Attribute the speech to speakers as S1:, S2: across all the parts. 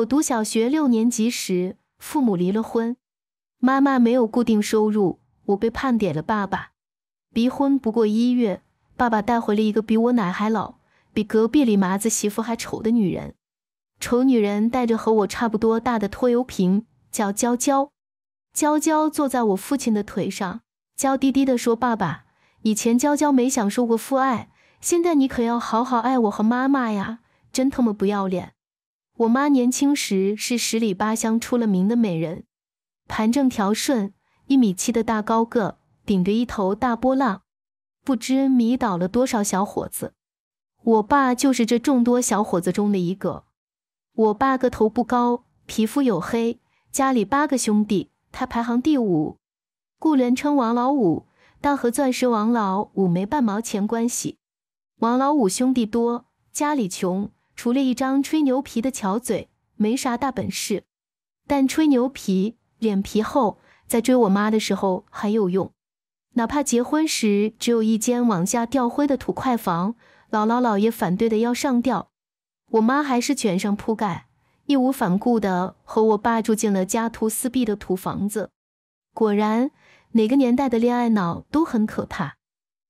S1: 我读小学六年级时，父母离了婚，妈妈没有固定收入，我被判给了爸爸。离婚不过一月，爸爸带回了一个比我奶还老、比隔壁李麻子媳妇还丑的女人。丑女人带着和我差不多大的拖油瓶，叫娇娇。娇娇坐在我父亲的腿上，娇滴滴地说：“爸爸，以前娇娇没享受过父爱，现在你可要好好爱我和妈妈呀！”真他妈不要脸。我妈年轻时是十里八乡出了名的美人，盘正条顺，一米七的大高个，顶着一头大波浪，不知迷倒了多少小伙子。我爸就是这众多小伙子中的一个。我爸个头不高，皮肤黝黑，家里八个兄弟，他排行第五，故人称王老五，但和钻石王老五没半毛钱关系。王老五兄弟多，家里穷。除了一张吹牛皮的巧嘴，没啥大本事。但吹牛皮、脸皮厚，在追我妈的时候还有用。哪怕结婚时只有一间往下掉灰的土块房，姥姥姥爷反对的要上吊，我妈还是卷上铺盖，义无反顾的和我爸住进了家徒四壁的土房子。果然，哪个年代的恋爱脑都很可怕。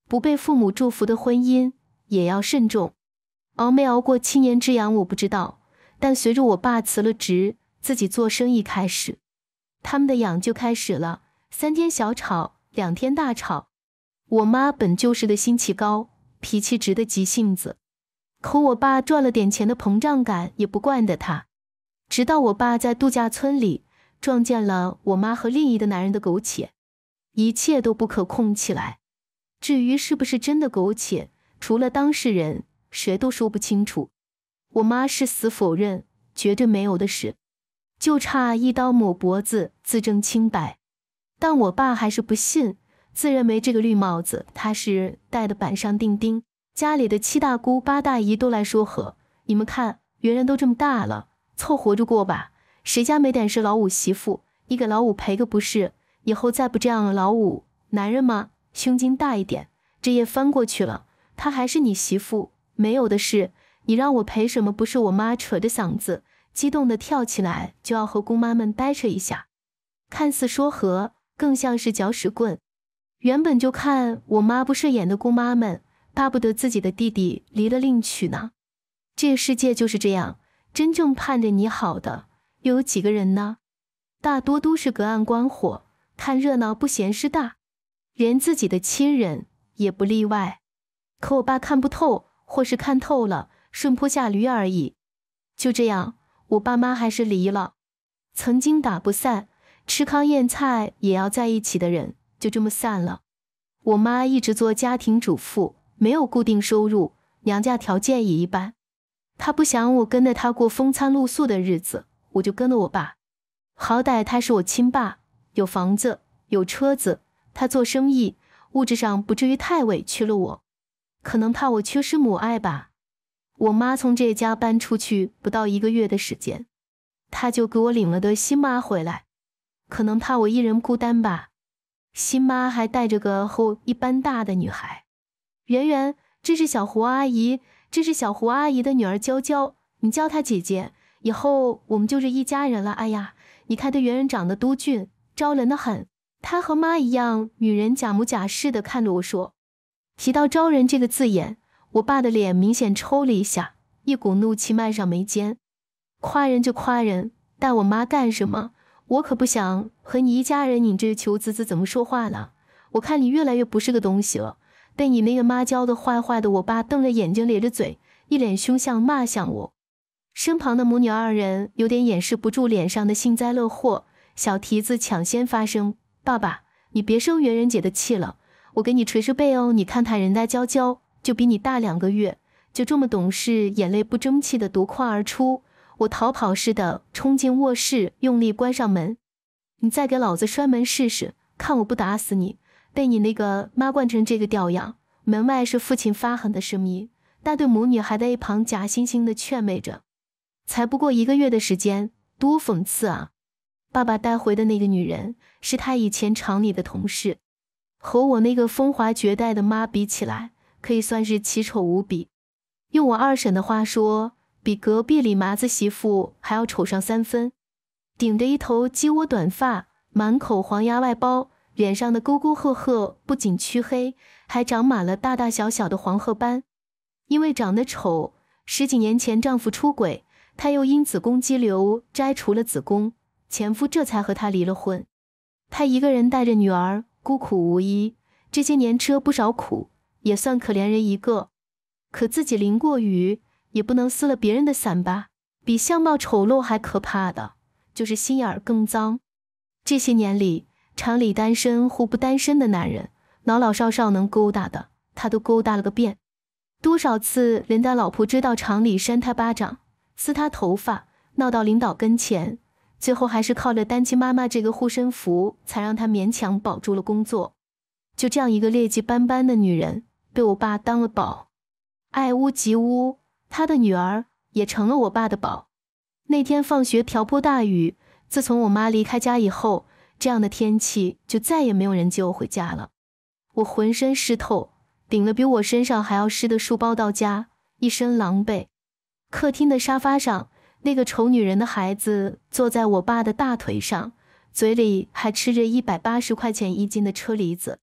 S1: 不被父母祝福的婚姻也要慎重。熬没熬过七年之痒，我不知道。但随着我爸辞了职，自己做生意开始，他们的痒就开始了：三天小吵，两天大吵。我妈本就是的心气高、脾气直的急性子，可我爸赚了点钱的膨胀感也不惯得他。直到我爸在度假村里撞见了我妈和另一个男人的苟且，一切都不可控起来。至于是不是真的苟且，除了当事人。谁都说不清楚，我妈誓死否认，绝对没有的事，就差一刀抹脖子自证清白。但我爸还是不信，自认为这个绿帽子他是戴的板上钉钉。家里的七大姑八大姨都来说和，你们看，人人都这么大了，凑合着过吧。谁家没点事？老五媳妇，你给老五赔个不是，以后再不这样了。老五，男人嘛，胸襟大一点，这页翻过去了，他还是你媳妇。没有的事，你让我赔什么？不是我妈扯着嗓子，激动的跳起来，就要和姑妈们掰扯一下，看似说和，更像是搅屎棍。原本就看我妈不顺眼的姑妈们，巴不得自己的弟弟离了另娶呢。这世界就是这样，真正盼着你好的又有几个人呢？大多都是隔岸观火，看热闹不嫌事大，连自己的亲人也不例外。可我爸看不透。或是看透了，顺坡下驴而已。就这样，我爸妈还是离了。曾经打不散、吃糠咽菜也要在一起的人，就这么散了。我妈一直做家庭主妇，没有固定收入，娘家条件也一般。她不想我跟着她过风餐露宿的日子，我就跟了我爸。好歹他是我亲爸，有房子，有车子，他做生意，物质上不至于太委屈了我。可能怕我缺失母爱吧，我妈从这家搬出去不到一个月的时间，她就给我领了个新妈回来。可能怕我一人孤单吧，新妈还带着个和一般大的女孩圆圆，这是小胡阿姨，这是小胡阿姨的女儿娇娇，你叫她姐姐，以后我们就是一家人了。哎呀，你看这圆圆长得都俊，招人的很。她和妈一样，女人假模假式的看着我说。提到“招人”这个字眼，我爸的脸明显抽了一下，一股怒气漫上眉间。夸人就夸人，带我妈干什么？我可不想和你一家人，你这求滋滋怎么说话呢？我看你越来越不是个东西了，被你那个妈教的坏坏的。我爸瞪着眼睛，咧着嘴，一脸凶相，骂向我。身旁的母女二人有点掩饰不住脸上的幸灾乐祸。小蹄子抢先发声：“爸爸，你别生袁仁杰的气了。”我给你捶捶背哦，你看看人家娇娇就比你大两个月，就这么懂事，眼泪不争气的夺眶而出。我逃跑似的冲进卧室，用力关上门。你再给老子摔门试试，看我不打死你！被你那个妈惯成这个吊样。门外是父亲发狠的声音，但对母女还在一旁假惺惺的劝慰着。才不过一个月的时间，多讽刺啊！爸爸带回的那个女人是他以前厂里的同事。和我那个风华绝代的妈比起来，可以算是奇丑无比。用我二婶的话说，比隔壁李麻子媳妇还要丑上三分。顶着一头鸡窝短发，满口黄牙外包，脸上的沟沟壑壑不仅黢黑，还长满了大大小小的黄褐斑。因为长得丑，十几年前丈夫出轨，她又因子宫肌瘤摘除了子宫，前夫这才和她离了婚。她一个人带着女儿。孤苦无依，这些年吃了不少苦，也算可怜人一个。可自己淋过雨，也不能撕了别人的伞吧？比相貌丑陋还可怕的就是心眼儿更脏。这些年里，厂里单身或不单身的男人，老老少少能勾搭的，他都勾搭了个遍。多少次，连他老婆追到厂里扇他巴掌，撕他头发，闹到领导跟前。最后还是靠着单亲妈妈这个护身符，才让她勉强保住了工作。就这样一个劣迹斑斑的女人，被我爸当了宝，爱屋及乌，她的女儿也成了我爸的宝。那天放学瓢泼大雨，自从我妈离开家以后，这样的天气就再也没有人接我回家了。我浑身湿透，顶了比我身上还要湿的书包到家，一身狼狈。客厅的沙发上。那个丑女人的孩子坐在我爸的大腿上，嘴里还吃着一百八十块钱一斤的车厘子。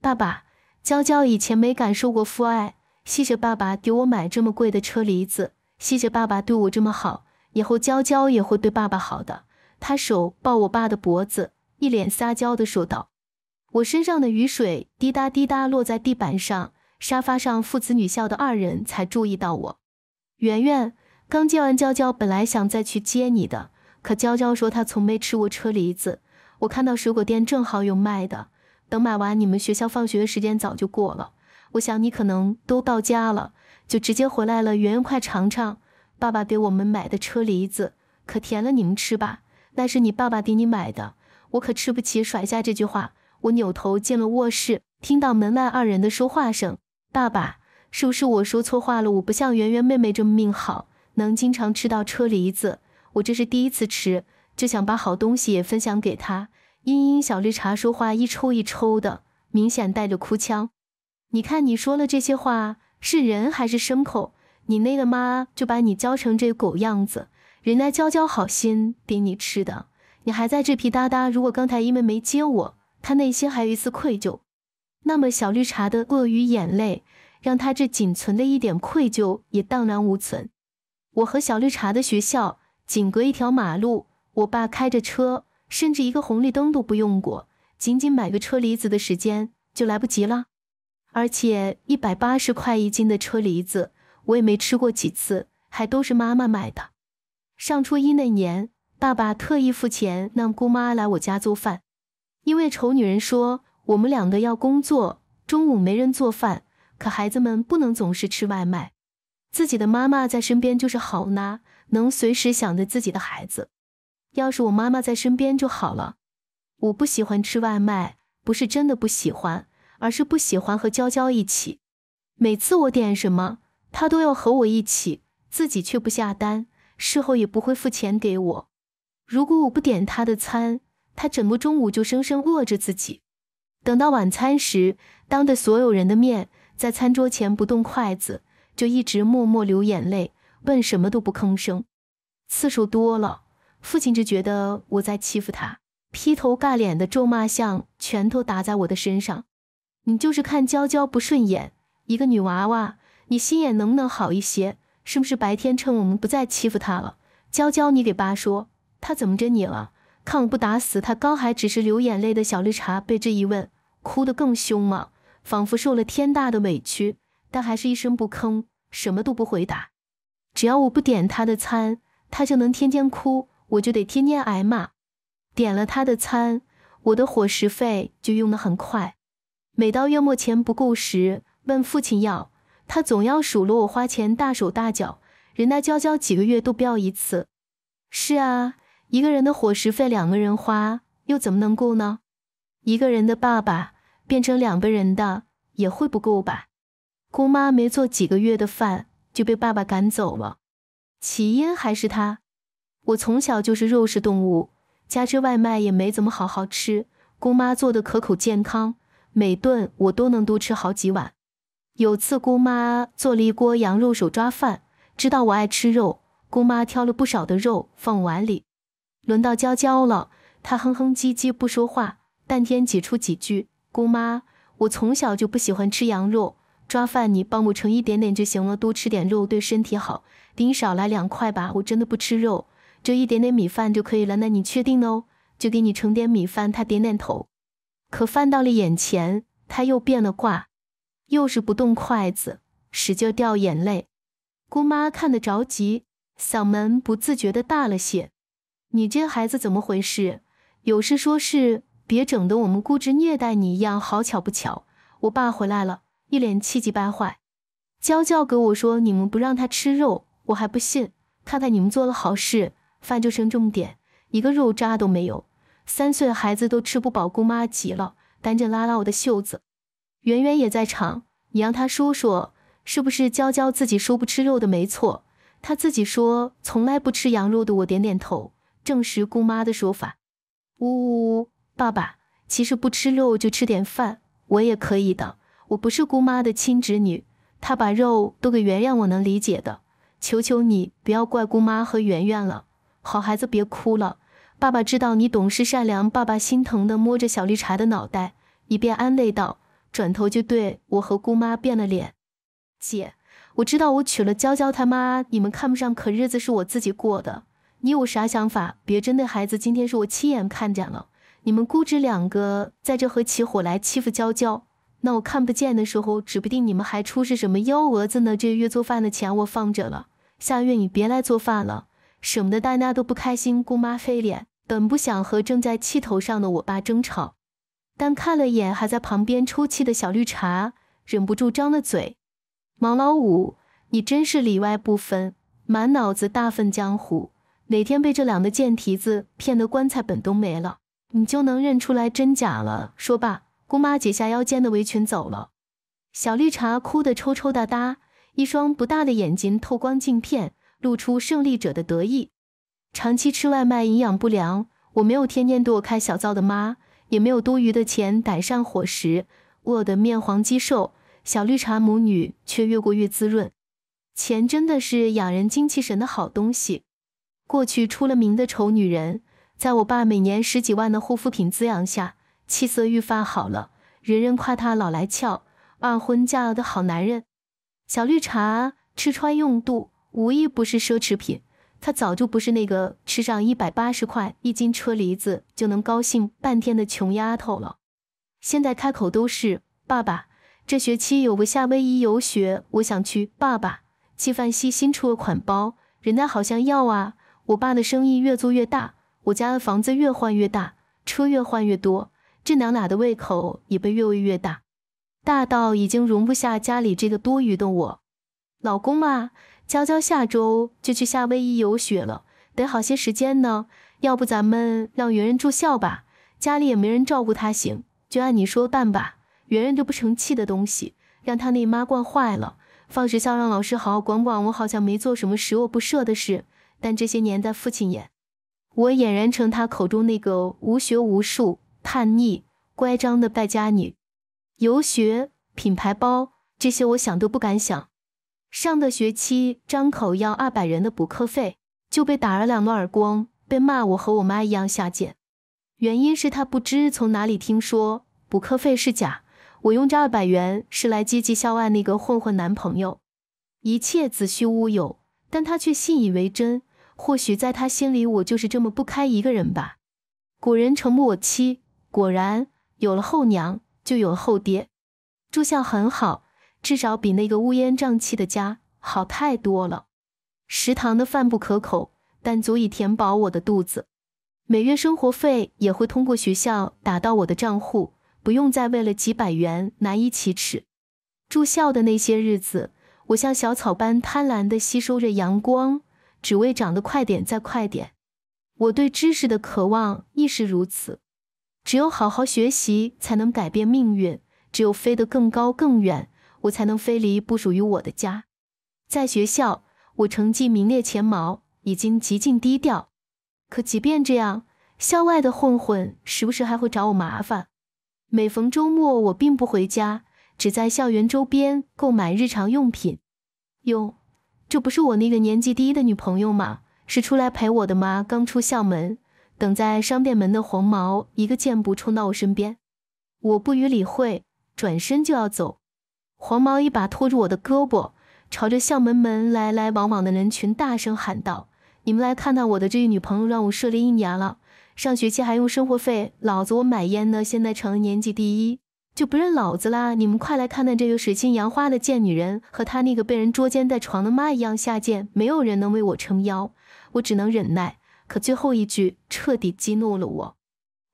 S1: 爸爸，娇娇以前没感受过父爱，谢谢爸爸给我买这么贵的车厘子，谢谢爸爸对我这么好，以后娇娇也会对爸爸好的。她手抱我爸的脖子，一脸撒娇地说道。我身上的雨水滴答滴答落在地板上、沙发上，父子女笑的二人才注意到我，圆圆。刚接完娇娇，本来想再去接你的，可娇娇说她从没吃过车厘子。我看到水果店正好有卖的，等买完你们学校放学时间早就过了，我想你可能都到家了，就直接回来了。圆圆，快尝尝爸爸给我们买的车厘子，可甜了，你们吃吧。那是你爸爸给你买的，我可吃不起。甩下这句话，我扭头进了卧室，听到门外二人的说话声。爸爸，是不是我说错话了？我不像圆圆妹妹这么命好。能经常吃到车厘子，我这是第一次吃，就想把好东西也分享给他。茵茵小绿茶说话一抽一抽的，明显带着哭腔。你看你说了这些话，是人还是牲口？你那个妈就把你教成这狗样子，人家娇娇好心给你吃的，你还在这皮搭搭。如果刚才因为没接我，他内心还有一丝愧疚。那么小绿茶的鳄鱼眼泪，让他这仅存的一点愧疚也荡然无存。我和小绿茶的学校仅隔一条马路，我爸开着车，甚至一个红绿灯都不用过，仅仅买个车厘子的时间就来不及了。而且一百八十块一斤的车厘子，我也没吃过几次，还都是妈妈买的。上初一那年，爸爸特意付钱让姑妈来我家做饭，因为丑女人说我们两个要工作，中午没人做饭，可孩子们不能总是吃外卖。自己的妈妈在身边就是好呢，能随时想着自己的孩子。要是我妈妈在身边就好了。我不喜欢吃外卖，不是真的不喜欢，而是不喜欢和娇娇一起。每次我点什么，她都要和我一起，自己却不下单，事后也不会付钱给我。如果我不点她的餐，她整个中午就生生饿着自己，等到晚餐时，当着所有人的面，在餐桌前不动筷子。就一直默默流眼泪，问什么都不吭声，次数多了，父亲就觉得我在欺负他，劈头盖脸的咒骂，像拳头打在我的身上。你就是看娇娇不顺眼，一个女娃娃，你心眼能不能好一些？是不是白天趁我们不在欺负她了？娇娇，你给爸说，她怎么着你了？看我不打死他！刚还只是流眼泪的小绿茶，被这一问，哭得更凶了，仿佛受了天大的委屈。但还是一声不吭，什么都不回答。只要我不点他的餐，他就能天天哭，我就得天天挨骂。点了他的餐，我的伙食费就用得很快。每到月末钱不够时，问父亲要，他总要数落我花钱大手大脚。人家娇娇几个月都不要一次。是啊，一个人的伙食费两个人花，又怎么能够呢？一个人的爸爸变成两个人的，也会不够吧？姑妈没做几个月的饭就被爸爸赶走了，起因还是他。我从小就是肉食动物，加之外卖也没怎么好好吃，姑妈做的可口健康，每顿我都能多吃好几碗。有次姑妈做了一锅羊肉手抓饭，知道我爱吃肉，姑妈挑了不少的肉放碗里。轮到娇娇了，她哼哼唧唧不说话，半天挤出几句：“姑妈，我从小就不喜欢吃羊肉。”抓饭，你帮我盛一点点就行了，多吃点肉对身体好。顶少来两块吧，我真的不吃肉，这一点点米饭就可以了。那你确定哦？就给你盛点米饭。他点点头。可饭到了眼前，他又变了卦，又是不动筷子，使劲掉眼泪。姑妈看得着急，嗓门不自觉的大了些。你这孩子怎么回事？有事说事，别整得我们姑侄虐待你一样。好巧不巧，我爸回来了。一脸气急败坏，娇娇给我说：“你们不让他吃肉，我还不信。看看你们做了好事，饭就剩这么点，一个肉渣都没有。三岁孩子都吃不饱，姑妈急了，赶紧拉拉我的袖子。圆圆也在场，你让他说说，是不是娇娇自己说不吃肉的没错？他自己说从来不吃羊肉的。我点点头，证实姑妈的说法。呜呜呜，爸爸，其实不吃肉就吃点饭，我也可以的。”我不是姑妈的亲侄女，她把肉都给圆圆，我能理解的。求求你，不要怪姑妈和圆圆了。好孩子，别哭了。爸爸知道你懂事善良，爸爸心疼的摸着小绿茶的脑袋，一边安慰道，转头就对我和姑妈变了脸。姐，我知道我娶了娇娇他妈，你们看不上，可日子是我自己过的。你有啥想法？别针对孩子。今天是我亲眼看见了，你们姑侄两个在这合起伙来欺负娇娇。那我看不见的时候，指不定你们还出是什么幺蛾子呢。这月做饭的钱我放着了，下月你别来做饭了，省得大家都不开心。姑妈费脸，本不想和正在气头上的我爸争吵，但看了眼还在旁边抽泣的小绿茶，忍不住张了嘴。毛老五，你真是里外不分，满脑子大粪江湖。哪天被这两个贱蹄子骗得棺材本都没了，你就能认出来真假了。说吧。姑妈解下腰间的围裙走了，小绿茶哭得抽抽搭搭，一双不大的眼睛透光镜片，露出胜利者的得意。长期吃外卖，营养不良。我没有天天给我开小灶的妈，也没有多余的钱改善伙食，饿得面黄肌瘦。小绿茶母女却越过越滋润，钱真的是养人精气神的好东西。过去出了名的丑女人，在我爸每年十几万的护肤品滋养下。气色愈发好了，人人夸他老来俏，二婚嫁了的好男人。小绿茶吃穿用度无一不是奢侈品，他早就不是那个吃上一百八十块一斤车厘子就能高兴半天的穷丫头了。现在开口都是爸爸，这学期有个夏威夷游学，我想去。爸爸，纪梵希新出了款包，人家好像要啊。我爸的生意越做越大，我家的房子越换越大，车越换越多。这娘俩的胃口也被越喂越大，大到已经容不下家里这个多余的我。老公嘛，娇娇下周就去夏威夷游学了，得好些时间呢。要不咱们让圆圆住校吧，家里也没人照顾他，行？就按你说办吧。圆圆这不成器的东西，让他那妈惯坏了。放学校让老师好好管管。我好像没做什么十恶不赦的事，但这些年在父亲眼，我俨然成他口中那个无学无术。叛逆、乖张的败家女，游学、品牌包，这些我想都不敢想。上个学期张口要二百元的补课费，就被打了两个耳光，被骂我和我妈一样下贱。原因是她不知从哪里听说补课费是假，我用这二百元是来接济校外那个混混男朋友，一切子虚乌有，但她却信以为真。或许在她心里，我就是这么不堪一个人吧。古人诚不我欺。果然，有了后娘，就有了后爹。住校很好，至少比那个乌烟瘴气的家好太多了。食堂的饭不可口，但足以填饱我的肚子。每月生活费也会通过学校打到我的账户，不用再为了几百元难以启齿。住校的那些日子，我像小草般贪婪地吸收着阳光，只为长得快点，再快点。我对知识的渴望亦是如此。只有好好学习，才能改变命运。只有飞得更高更远，我才能飞离不属于我的家。在学校，我成绩名列前茅，已经极尽低调。可即便这样，校外的混混时不时还会找我麻烦。每逢周末，我并不回家，只在校园周边购买日常用品。哟，这不是我那个年级第一的女朋友吗？是出来陪我的吗？刚出校门。等在商店门的黄毛一个箭步冲到我身边，我不予理会，转身就要走。黄毛一把拖住我的胳膊，朝着校门门来来往往的人群大声喊道：“你们来看看我的这一女朋友，让我睡了一年了，上学期还用生活费，老子我买烟呢，现在成了年级第一，就不认老子啦！你们快来看看这个水性杨花的贱女人和她那个被人捉奸在床的妈一样下贱，没有人能为我撑腰，我只能忍耐。”可最后一句彻底激怒了我，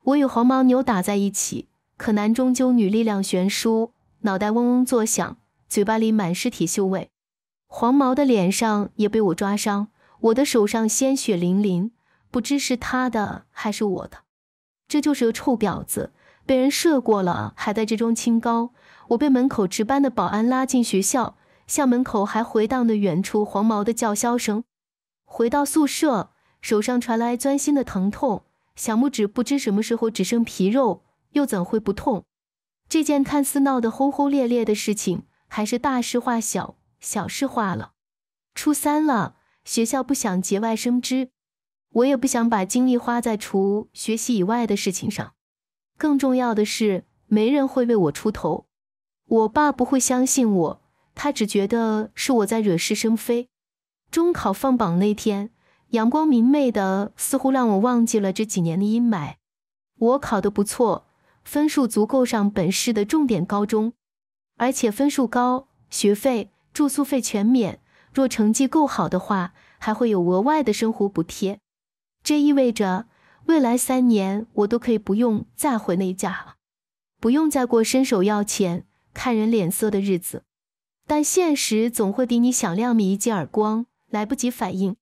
S1: 我与黄毛扭打在一起，可男终究女力量悬殊，脑袋嗡嗡作响，嘴巴里满是铁锈味。黄毛的脸上也被我抓伤，我的手上鲜血淋淋，不知是他的还是我的。这就是个臭婊子，被人射过了还在这中清高。我被门口值班的保安拉进学校，校门口还回荡着远处黄毛的叫嚣声。回到宿舍。手上传来钻心的疼痛，小拇指不知什么时候只剩皮肉，又怎会不痛？这件看似闹得轰轰烈烈的事情，还是大事化小，小事化了。初三了，学校不想节外生枝，我也不想把精力花在除学习以外的事情上。更重要的是，没人会为我出头，我爸不会相信我，他只觉得是我在惹是生非。中考放榜那天。阳光明媚的，似乎让我忘记了这几年的阴霾。我考得不错，分数足够上本市的重点高中，而且分数高，学费、住宿费全免。若成绩够好的话，还会有额外的生活补贴。这意味着未来三年我都可以不用再回那家，不用再过伸手要钱、看人脸色的日子。但现实总会比你想亮的米一记耳光，来不及反应。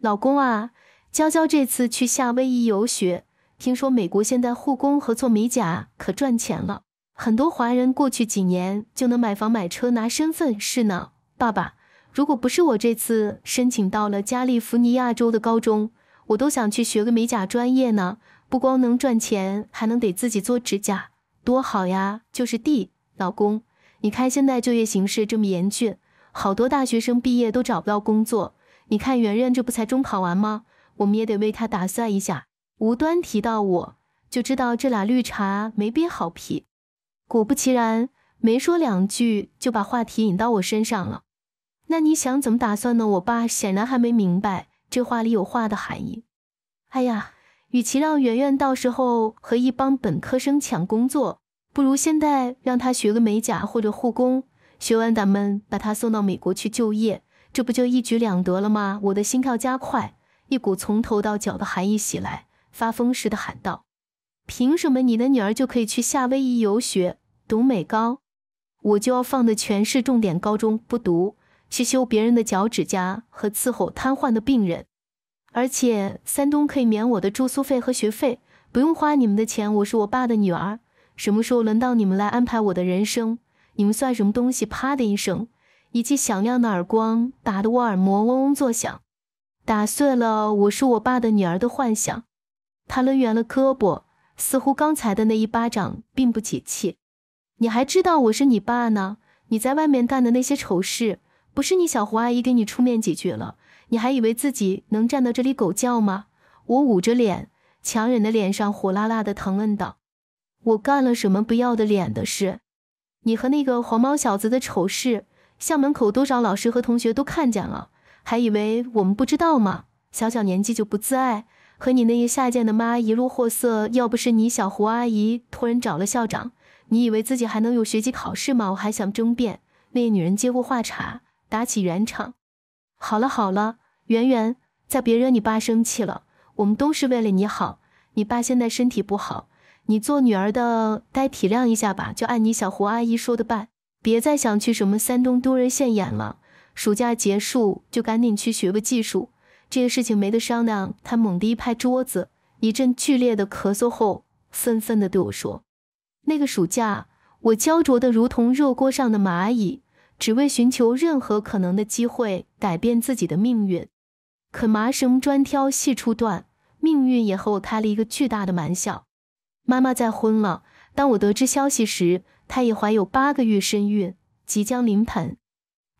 S1: 老公啊，娇娇这次去夏威夷游学，听说美国现在护工和做美甲可赚钱了，很多华人过去几年就能买房买车拿身份，是呢。爸爸，如果不是我这次申请到了加利福尼亚州的高中，我都想去学个美甲专业呢，不光能赚钱，还能给自己做指甲，多好呀！就是弟，老公，你看现在就业形势这么严峻，好多大学生毕业都找不到工作。你看，圆圆这不才中考完吗？我们也得为他打算一下。无端提到我，就知道这俩绿茶没憋好屁。果不其然，没说两句就把话题引到我身上了。那你想怎么打算呢？我爸显然还没明白这话里有话的含义。哎呀，与其让圆圆到时候和一帮本科生抢工作，不如现在让他学个美甲或者护工，学完咱们把他送到美国去就业。这不就一举两得了吗？我的心跳加快，一股从头到脚的寒意袭来，发疯似的喊道：“凭什么你的女儿就可以去夏威夷游学读美高，我就要放的全市重点高中，不读去修别人的脚趾甲和伺候瘫痪的病人？而且三冬可以免我的住宿费和学费，不用花你们的钱。我是我爸的女儿，什么时候轮到你们来安排我的人生？你们算什么东西？”啪的一声。一记响亮的耳光打得我耳膜嗡嗡作响，打碎了我是我爸的女儿的幻想。他抡圆了胳膊，似乎刚才的那一巴掌并不解气。你还知道我是你爸呢？你在外面干的那些丑事，不是你小胡阿姨给你出面解决了？你还以为自己能站到这里狗叫吗？我捂着脸，强忍的脸上火辣辣的疼，问道：“我干了什么不要的脸的事？你和那个黄毛小子的丑事？”校门口多少老师和同学都看见了，还以为我们不知道吗？小小年纪就不自爱，和你那一下贱的妈一路货色，要不是你小胡阿姨托人找了校长，你以为自己还能有学籍考试吗？我还想争辩，那女人接过话茬，打起圆场。好了好了，圆圆，再别惹你爸生气了。我们都是为了你好，你爸现在身体不好，你做女儿的该体谅一下吧，就按你小胡阿姨说的办。别再想去什么山东丢人现眼了，暑假结束就赶紧去学个技术，这些事情没得商量。他猛地一拍桌子，一阵剧烈的咳嗽后，愤愤地对我说：“那个暑假，我焦灼的如同热锅上的蚂蚁，只为寻求任何可能的机会改变自己的命运。可麻绳专挑细处断，命运也和我开了一个巨大的玩笑。妈妈再婚了。当我得知消息时。”她已怀有八个月身孕，即将临盆。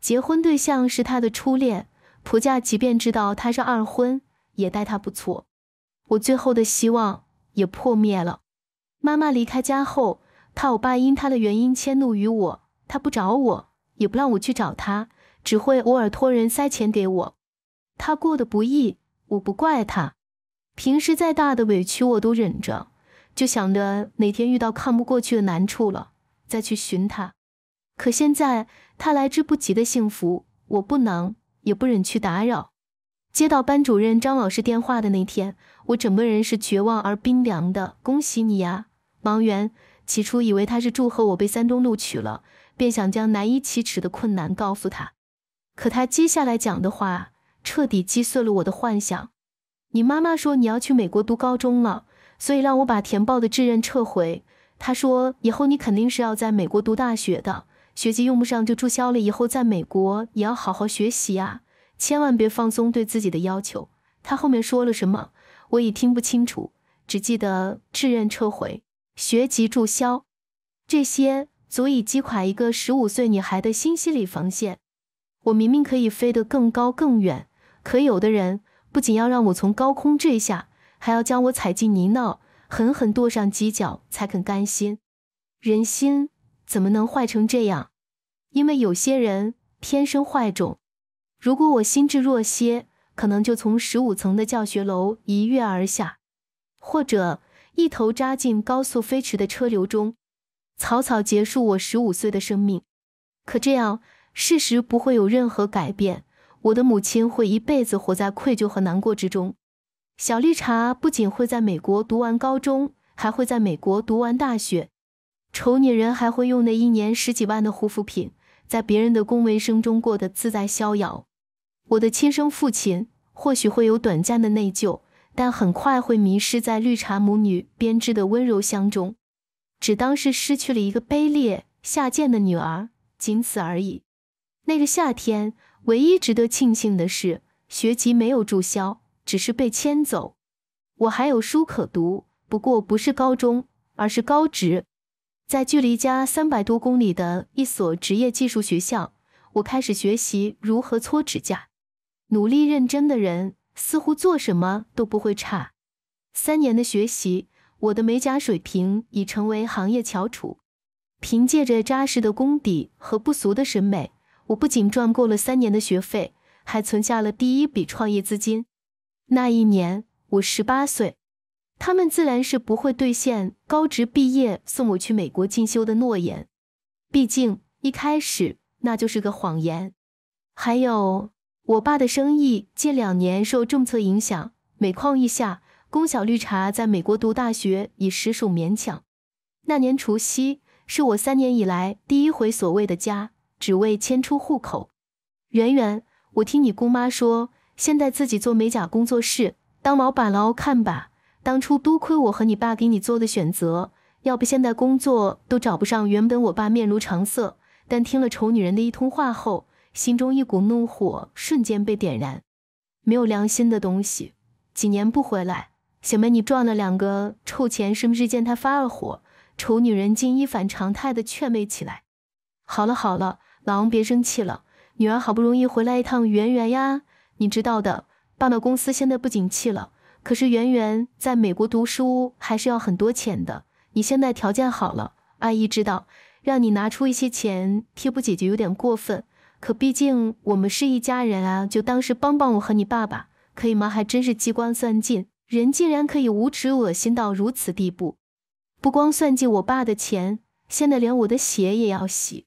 S1: 结婚对象是她的初恋，婆家即便知道她是二婚，也待她不错。我最后的希望也破灭了。妈妈离开家后，怕我爸因她的原因迁怒于我，他不找我，也不让我去找他，只会偶尔托人塞钱给我。他过得不易，我不怪他。平时再大的委屈我都忍着，就想着哪天遇到看不过去的难处了。再去寻他，可现在他来之不及的幸福，我不能也不忍去打扰。接到班主任张老师电话的那天，我整个人是绝望而冰凉的。恭喜你呀，王源！起初以为他是祝贺我被山东录取了，便想将难以启齿的困难告诉他。可他接下来讲的话，彻底击碎了我的幻想。你妈妈说你要去美国读高中了，所以让我把填报的志愿撤回。他说：“以后你肯定是要在美国读大学的，学籍用不上就注销了。以后在美国也要好好学习啊，千万别放松对自己的要求。”他后面说了什么，我已听不清楚，只记得志愿撤回，学籍注销。这些足以击垮一个十五岁女孩的心理防线。我明明可以飞得更高更远，可有的人不仅要让我从高空坠下，还要将我踩进泥淖。狠狠跺上几脚才肯甘心，人心怎么能坏成这样？因为有些人天生坏种。如果我心智弱些，可能就从十五层的教学楼一跃而下，或者一头扎进高速飞驰的车流中，草草结束我十五岁的生命。可这样，事实不会有任何改变。我的母亲会一辈子活在愧疚和难过之中。小绿茶不仅会在美国读完高中，还会在美国读完大学。丑女人还会用那一年十几万的护肤品，在别人的恭维声中过得自在逍遥。我的亲生父亲或许会有短暂的内疚，但很快会迷失在绿茶母女编织的温柔乡中，只当是失去了一个卑劣下贱的女儿，仅此而已。那个夏天，唯一值得庆幸的是学籍没有注销。只是被迁走，我还有书可读，不过不是高中，而是高职，在距离家三百多公里的一所职业技术学校，我开始学习如何搓指甲。努力认真的人似乎做什么都不会差。三年的学习，我的美甲水平已成为行业翘楚。凭借着扎实的功底和不俗的审美，我不仅赚够了三年的学费，还存下了第一笔创业资金。那一年我十八岁，他们自然是不会兑现高职毕业送我去美国进修的诺言，毕竟一开始那就是个谎言。还有我爸的生意近两年受政策影响每况愈下，供小绿茶在美国读大学已实属勉强。那年除夕是我三年以来第一回所谓的家，只为迁出户口。圆圆，我听你姑妈说。现在自己做美甲工作室当老板了，看吧，当初多亏我和你爸给你做的选择，要不现在工作都找不上。原本我爸面如常色，但听了丑女人的一通话后，心中一股怒火瞬间被点燃。没有良心的东西，几年不回来，小梅你赚了两个臭钱，是不是？见他发了火，丑女人竟一反常态的劝慰起来。好了好了，老王别生气了，女儿好不容易回来一趟，圆圆呀。你知道的，爸爸公司现在不景气了。可是圆圆在美国读书还是要很多钱的。你现在条件好了，阿姨知道，让你拿出一些钱贴补姐姐有点过分。可毕竟我们是一家人啊，就当是帮帮我和你爸爸，可以吗？还真是机关算尽，人竟然可以无耻恶心到如此地步！不光算计我爸的钱，现在连我的鞋也要洗。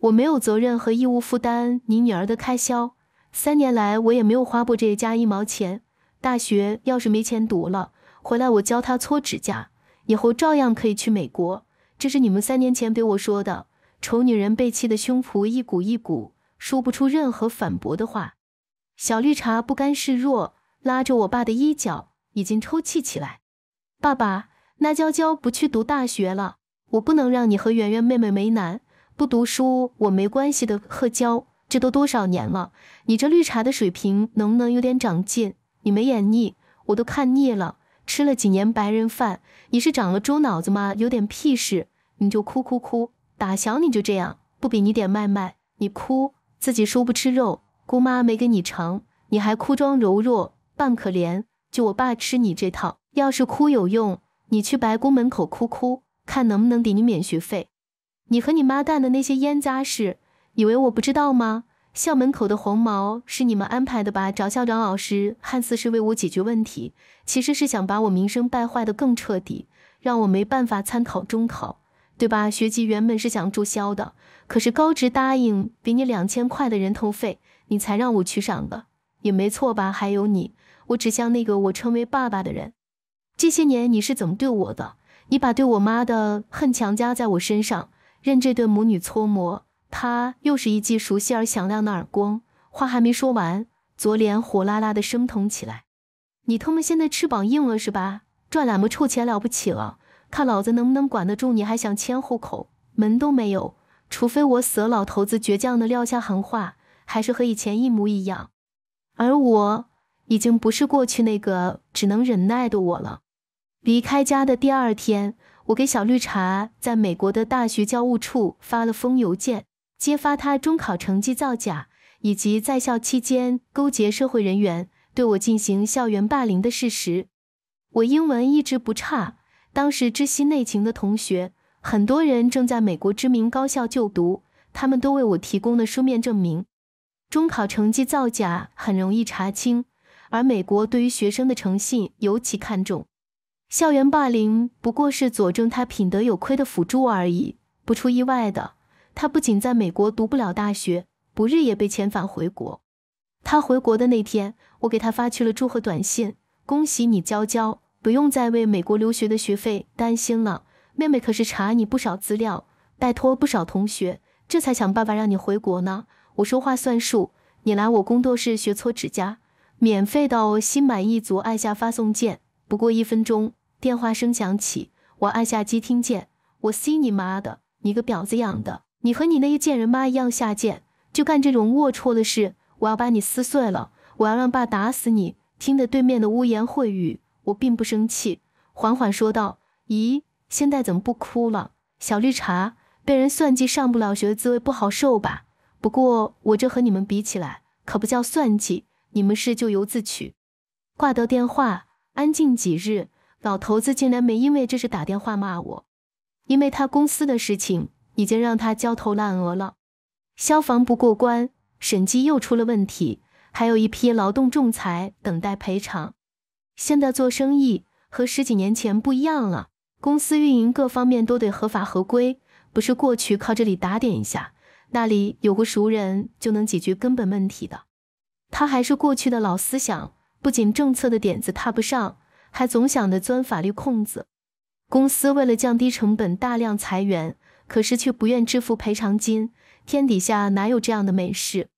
S1: 我没有责任和义务负担你女儿的开销。三年来，我也没有花过这家一毛钱。大学要是没钱读了，回来我教他搓指甲，以后照样可以去美国。这是你们三年前对我说的。丑女人被气得胸脯一鼓一鼓，说不出任何反驳的话。小绿茶不甘示弱，拉着我爸的衣角，已经抽泣起来。爸爸，那娇娇不去读大学了，我不能让你和圆圆妹妹为难。不读书我没关系的，贺娇。这都多少年了，你这绿茶的水平能不能有点长进？你没眼腻，我都看腻了。吃了几年白人饭，你是长了猪脑子吗？有点屁事你就哭哭哭！打小你就这样，不比你点外卖，你哭自己说不吃肉，姑妈没给你尝，你还哭装柔弱，扮可怜。就我爸吃你这套，要是哭有用，你去白宫门口哭哭，看能不能给你免学费。你和你妈干的那些腌臜事。以为我不知道吗？校门口的红毛是你们安排的吧？找校长老师，看似是为我解决问题，其实是想把我名声败坏的更彻底，让我没办法参考中考，对吧？学籍原本是想注销的，可是高职答应给你两千块的人头费，你才让我去上的，也没错吧？还有你，我指向那个我称为爸爸的人，这些年你是怎么对我的？你把对我妈的恨强加在我身上，任这对母女搓磨。他又是一记熟悉而响亮的耳光，话还没说完，左脸火辣辣的生疼起来。你他妈现在翅膀硬了是吧？赚两么臭钱了不起了？看老子能不能管得住你？还想迁户口？门都没有！除非我死了。老头子倔强的撂下狠话，还是和以前一模一样。而我已经不是过去那个只能忍耐的我了。离开家的第二天，我给小绿茶在美国的大学教务处发了封邮件。揭发他中考成绩造假，以及在校期间勾结社会人员对我进行校园霸凌的事实。我英文一直不差，当时知悉内情的同学，很多人正在美国知名高校就读，他们都为我提供了书面证明。中考成绩造假很容易查清，而美国对于学生的诚信尤其看重。校园霸凌不过是佐证他品德有亏的辅助而已，不出意外的。他不仅在美国读不了大学，不日也被遣返回国。他回国的那天，我给他发去了祝贺短信：“恭喜你，娇娇，不用再为美国留学的学费担心了。妹妹可是查你不少资料，拜托不少同学，这才想办法让你回国呢。我说话算数，你来我工作室学搓指甲，免费的哦，心满意足，按下发送键。不过一分钟，电话声响起，我按下接听键，我 C 你妈的，你个婊子养的！”你和你那个贱人妈一样下贱，就干这种龌龊的事！我要把你撕碎了！我要让爸打死你！听着对面的污言秽语，我并不生气，缓缓说道：“咦，现在怎么不哭了？小绿茶，被人算计上不了学的滋味不好受吧？不过我这和你们比起来，可不叫算计，你们是咎由自取。”挂掉电话，安静几日，老头子竟然没因为这事打电话骂我，因为他公司的事情。已经让他焦头烂额了，消防不过关，审计又出了问题，还有一批劳动仲裁等待赔偿。现在做生意和十几年前不一样了，公司运营各方面都得合法合规，不是过去靠这里打点一下，那里有个熟人就能解决根本问题的。他还是过去的老思想，不仅政策的点子踏不上，还总想着钻法律空子。公司为了降低成本，大量裁员。可是却不愿支付赔偿金，天底下哪有这样的美事？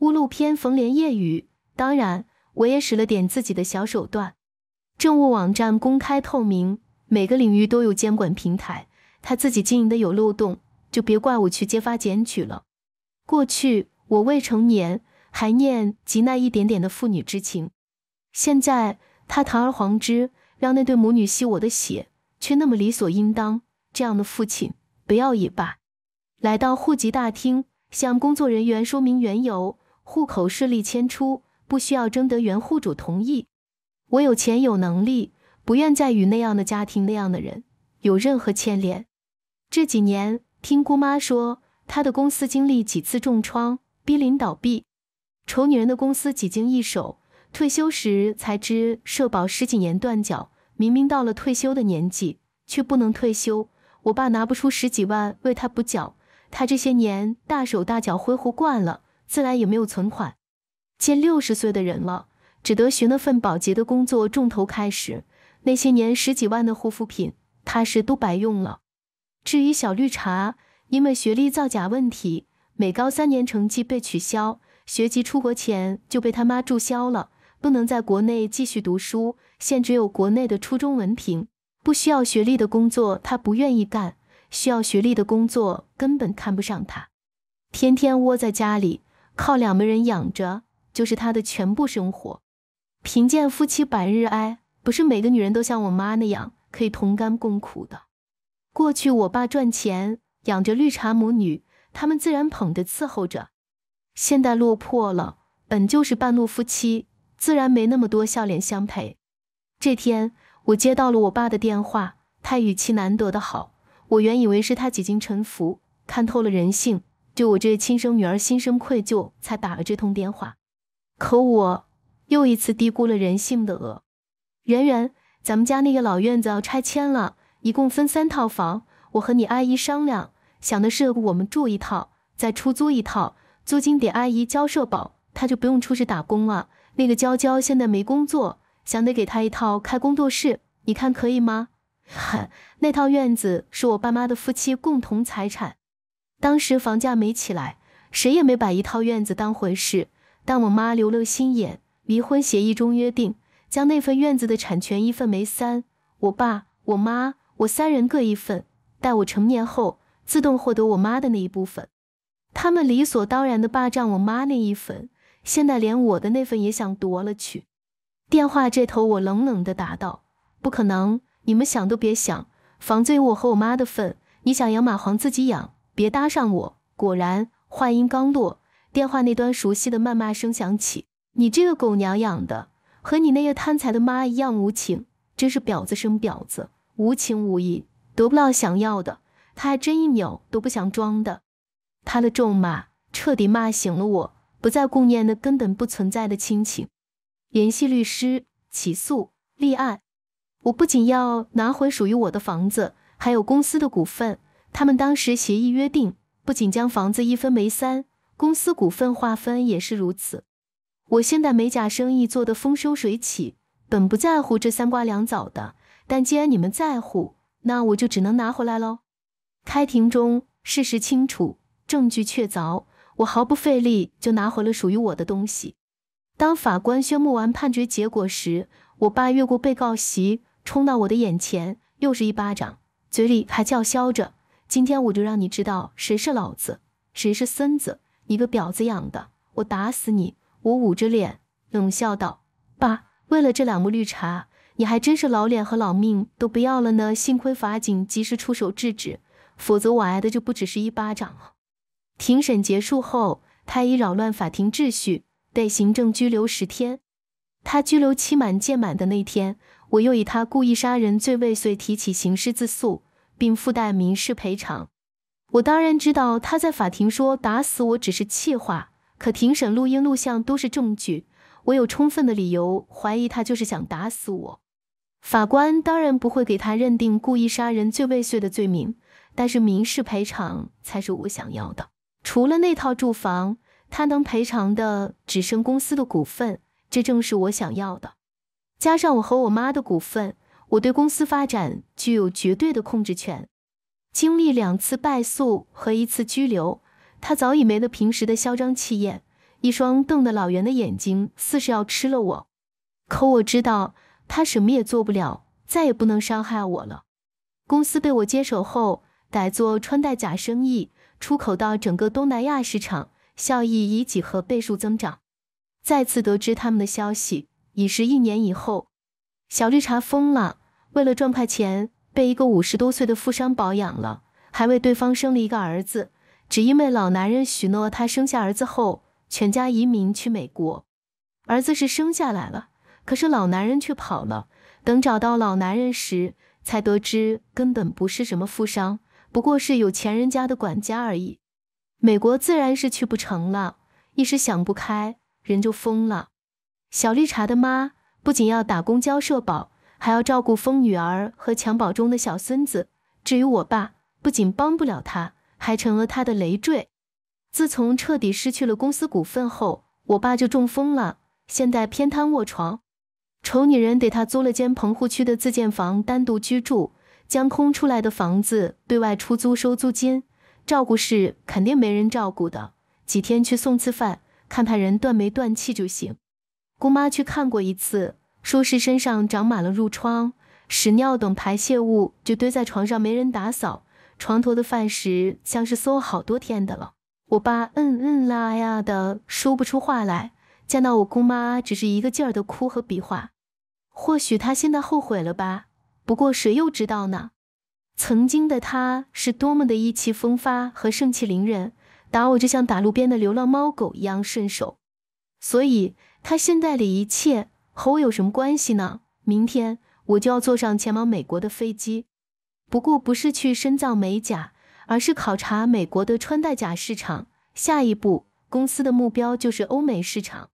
S1: 屋漏偏逢连夜雨。当然，我也使了点自己的小手段。政务网站公开透明，每个领域都有监管平台。他自己经营的有漏洞，就别怪我去揭发检举了。过去我未成年，还念及那一点点的父女之情。现在他堂而皇之让那对母女吸我的血，却那么理所应当。这样的父亲。不要也罢。来到户籍大厅，向工作人员说明缘由，户口顺利迁出，不需要征得原户主同意。我有钱有能力，不愿再与那样的家庭、那样的人有任何牵连。这几年听姑妈说，她的公司经历几次重创，濒临倒闭。丑女人的公司几经易手，退休时才知社保十几年断缴，明明到了退休的年纪，却不能退休。我爸拿不出十几万为他补缴，他这些年大手大脚挥霍惯了，自然也没有存款。见六十岁的人了，只得寻了份保洁的工作重头开始。那些年十几万的护肤品，他是都白用了。至于小绿茶，因为学历造假问题，美高三年成绩被取消，学籍出国前就被他妈注销了，不能在国内继续读书，现只有国内的初中文凭。不需要学历的工作，他不愿意干；需要学历的工作，根本看不上他。天天窝在家里，靠两门人养着，就是他的全部生活。贫贱夫妻百日哀，不是每个女人都像我妈那样可以同甘共苦的。过去我爸赚钱养着绿茶母女，他们自然捧着伺候着；现在落魄了，本就是半路夫妻，自然没那么多笑脸相陪。这天。我接到了我爸的电话，他语气难得的好。我原以为是他几经沉浮，看透了人性，就我这亲生女儿心生愧疚，才打了这通电话。可我又一次低估了人性的恶。圆圆，咱们家那个老院子要拆迁了，一共分三套房。我和你阿姨商量，想的是我们住一套，再出租一套，租金给阿姨交社保，她就不用出去打工了。那个娇娇现在没工作。想得给他一套开工作室，你看可以吗？那套院子是我爸妈的夫妻共同财产，当时房价没起来，谁也没把一套院子当回事。但我妈留了心眼，离婚协议中约定，将那份院子的产权一份为三，我爸、我妈、我三人各一份。待我成年后，自动获得我妈的那一部分。他们理所当然的霸占我妈那一份，现在连我的那份也想夺了去。电话这头，我冷冷的答道：“不可能，你们想都别想，房子有我和我妈的份。你想养蚂黄自己养，别搭上我。”果然，话音刚落，电话那端熟悉的谩骂声响起：“你这个狗娘养的，和你那个贪财的妈一样无情，真是婊子生婊子，无情无义，得不到想要的。”他还真一秒都不想装的。他的咒骂彻底骂醒了我，不再顾念那根本不存在的亲情。联系律师起诉立案，我不仅要拿回属于我的房子，还有公司的股份。他们当时协议约定，不仅将房子一分为三，公司股份划分也是如此。我现在美甲生意做得风生水起，本不在乎这三瓜两枣的。但既然你们在乎，那我就只能拿回来喽。开庭中事实清楚，证据确凿，我毫不费力就拿回了属于我的东西。当法官宣布完判决结果时，我爸越过被告席，冲到我的眼前，又是一巴掌，嘴里还叫嚣着：“今天我就让你知道谁是老子，谁是孙子！你个婊子养的，我打死你！”我捂着脸，冷笑道：“爸，为了这两木绿茶，你还真是老脸和老命都不要了呢。幸亏法警及时出手制止，否则我挨的就不只是一巴掌了。”庭审结束后，他以扰乱法庭秩序。被行政拘留十天，他拘留期满届满的那天，我又以他故意杀人罪未遂提起刑事自诉，并附带民事赔偿。我当然知道他在法庭说打死我只是气话，可庭审录音录像都是证据，我有充分的理由怀疑他就是想打死我。法官当然不会给他认定故意杀人罪未遂的罪名，但是民事赔偿才是我想要的，除了那套住房。他能赔偿的只剩公司的股份，这正是我想要的。加上我和我妈的股份，我对公司发展具有绝对的控制权。经历两次败诉和一次拘留，他早已没了平时的嚣张气焰，一双瞪得老圆的眼睛似是要吃了我。可我知道他什么也做不了，再也不能伤害我了。公司被我接手后，改做穿戴甲生意，出口到整个东南亚市场。效益以几何倍数增长。再次得知他们的消息，已是一年以后。小绿茶疯了，为了赚快钱，被一个五十多岁的富商保养了，还为对方生了一个儿子，只因为老男人许诺他生下儿子后，全家移民去美国。儿子是生下来了，可是老男人却跑了。等找到老男人时，才得知根本不是什么富商，不过是有钱人家的管家而已。美国自然是去不成了，一时想不开，人就疯了。小绿茶的妈不仅要打工交社保，还要照顾疯女儿和襁褓中的小孙子。至于我爸，不仅帮不了他，还成了他的累赘。自从彻底失去了公司股份后，我爸就中风了，现在偏瘫卧床。丑女人给他租了间棚户区的自建房单独居住，将空出来的房子对外出租收租金。照顾是肯定没人照顾的，几天去送次饭，看他人断没断气就行。姑妈去看过一次，说是身上长满了褥疮，屎尿等排泄物就堆在床上，没人打扫，床头的饭食像是馊好多天的了。我爸嗯嗯啦呀的说不出话来，见到我姑妈只是一个劲儿的哭和比划。或许他现在后悔了吧，不过谁又知道呢？曾经的他是多么的意气风发和盛气凌人，打我就像打路边的流浪猫狗一样顺手。所以他现在的一切和我有什么关系呢？明天我就要坐上前往美国的飞机，不过不是去深造美甲，而是考察美国的穿戴甲市场。下一步公司的目标就是欧美市场。